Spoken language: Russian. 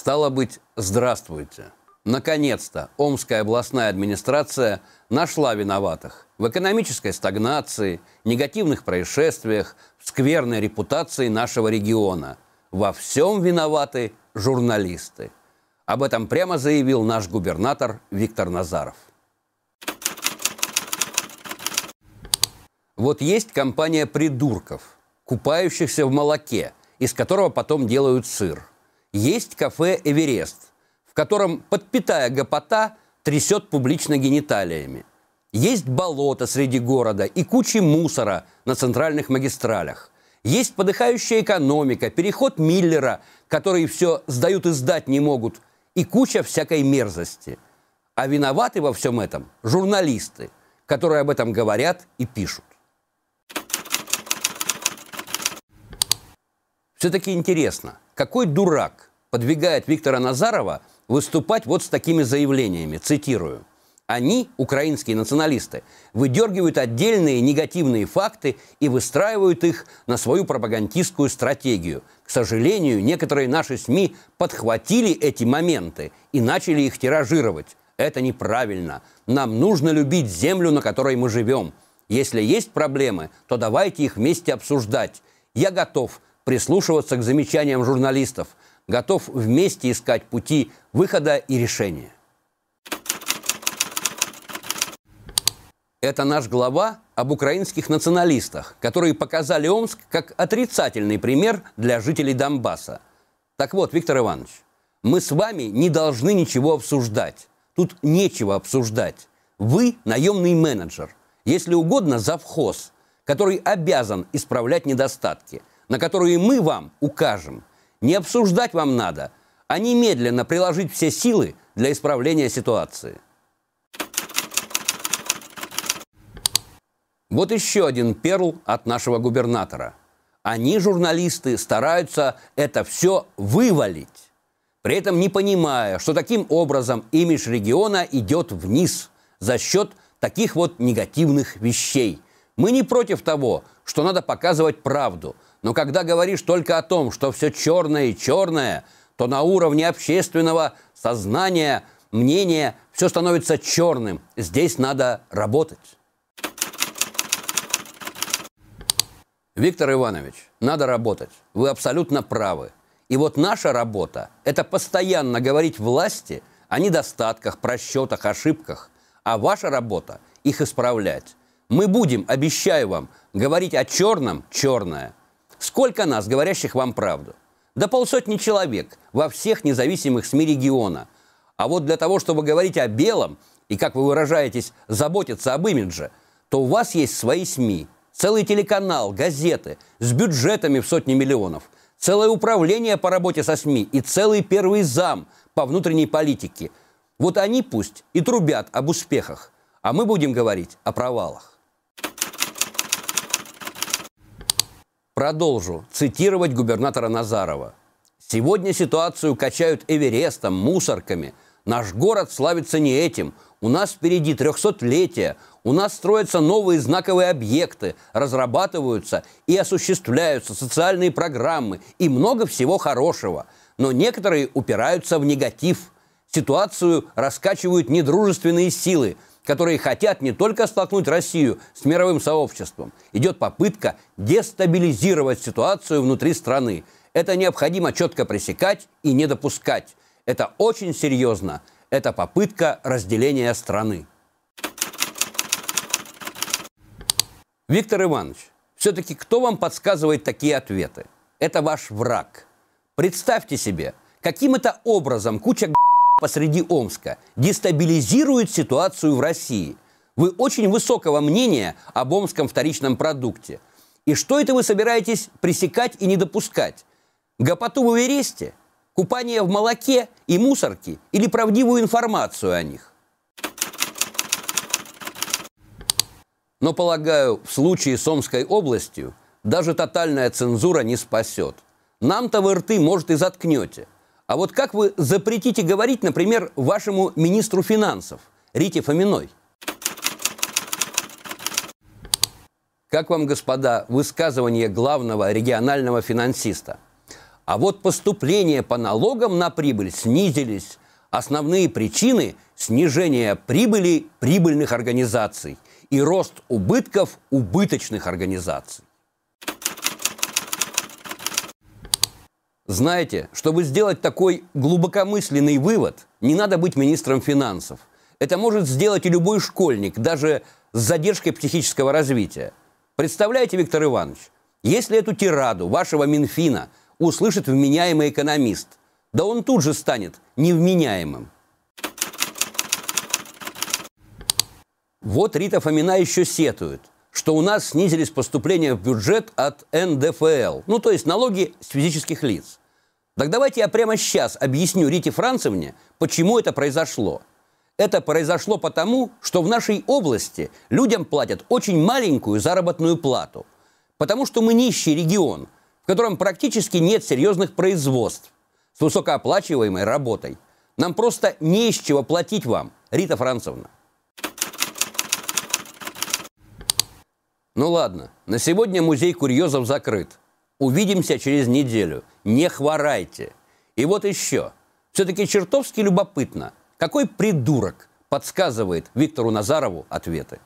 Стало быть, здравствуйте. Наконец-то Омская областная администрация нашла виноватых в экономической стагнации, негативных происшествиях, в скверной репутации нашего региона. Во всем виноваты журналисты. Об этом прямо заявил наш губернатор Виктор Назаров. Вот есть компания придурков, купающихся в молоке, из которого потом делают сыр есть кафе «Эверест», в котором, подпитая гопота, трясет публично гениталиями. Есть болото среди города и кучи мусора на центральных магистралях. Есть подыхающая экономика, переход Миллера, которые все сдают и сдать не могут, и куча всякой мерзости. А виноваты во всем этом журналисты, которые об этом говорят и пишут. Все-таки интересно – какой дурак подвигает Виктора Назарова выступать вот с такими заявлениями? Цитирую. Они, украинские националисты, выдергивают отдельные негативные факты и выстраивают их на свою пропагандистскую стратегию. К сожалению, некоторые наши СМИ подхватили эти моменты и начали их тиражировать. Это неправильно. Нам нужно любить землю, на которой мы живем. Если есть проблемы, то давайте их вместе обсуждать. Я готов прислушиваться к замечаниям журналистов, готов вместе искать пути выхода и решения. Это наш глава об украинских националистах, которые показали Омск как отрицательный пример для жителей Донбасса. Так вот, Виктор Иванович, мы с вами не должны ничего обсуждать. Тут нечего обсуждать. Вы наемный менеджер, если угодно завхоз, который обязан исправлять недостатки – на которые мы вам укажем. Не обсуждать вам надо, а немедленно приложить все силы для исправления ситуации. Вот еще один перл от нашего губернатора. Они, журналисты, стараются это все вывалить, при этом не понимая, что таким образом имидж региона идет вниз за счет таких вот негативных вещей – мы не против того, что надо показывать правду. Но когда говоришь только о том, что все черное и черное, то на уровне общественного сознания, мнения все становится черным. Здесь надо работать. Виктор Иванович, надо работать. Вы абсолютно правы. И вот наша работа – это постоянно говорить власти о недостатках, просчетах, ошибках, а ваша работа – их исправлять. Мы будем, обещаю вам, говорить о черном – черное. Сколько нас, говорящих вам правду? Да полсотни человек во всех независимых СМИ региона. А вот для того, чтобы говорить о белом и, как вы выражаетесь, заботиться об имидже, то у вас есть свои СМИ, целый телеканал, газеты с бюджетами в сотни миллионов, целое управление по работе со СМИ и целый первый зам по внутренней политике. Вот они пусть и трубят об успехах, а мы будем говорить о провалах. Продолжу цитировать губернатора Назарова. «Сегодня ситуацию качают Эверестом, мусорками. Наш город славится не этим. У нас впереди 300-летие. У нас строятся новые знаковые объекты, разрабатываются и осуществляются социальные программы и много всего хорошего. Но некоторые упираются в негатив. Ситуацию раскачивают недружественные силы – которые хотят не только столкнуть Россию с мировым сообществом. Идет попытка дестабилизировать ситуацию внутри страны. Это необходимо четко пресекать и не допускать. Это очень серьезно. Это попытка разделения страны. Виктор Иванович, все-таки кто вам подсказывает такие ответы? Это ваш враг. Представьте себе, каким это образом куча посреди Омска дестабилизирует ситуацию в России. Вы очень высокого мнения об омском вторичном продукте. И что это вы собираетесь пресекать и не допускать? Гопоту в Эвересте? Купание в молоке и мусорке? Или правдивую информацию о них? Но, полагаю, в случае с Омской областью даже тотальная цензура не спасет. Нам-то вы рты, может, и заткнете – а вот как вы запретите говорить, например, вашему министру финансов Рите Фоминой? Как вам, господа, высказывание главного регионального финансиста? А вот поступления по налогам на прибыль снизились. Основные причины – снижение прибыли прибыльных организаций и рост убытков убыточных организаций. Знаете, чтобы сделать такой глубокомысленный вывод, не надо быть министром финансов. Это может сделать и любой школьник, даже с задержкой психического развития. Представляете, Виктор Иванович, если эту тираду вашего Минфина услышит вменяемый экономист, да он тут же станет невменяемым. Вот Рита Фомина еще сетует что у нас снизились поступления в бюджет от НДФЛ, ну то есть налоги с физических лиц. Так давайте я прямо сейчас объясню Рите Францевне, почему это произошло. Это произошло потому, что в нашей области людям платят очень маленькую заработную плату, потому что мы нищий регион, в котором практически нет серьезных производств с высокооплачиваемой работой. Нам просто не из чего платить вам, Рита Францевна. Ну ладно, на сегодня музей курьезов закрыт. Увидимся через неделю. Не хворайте. И вот еще. Все-таки чертовски любопытно, какой придурок подсказывает Виктору Назарову ответы.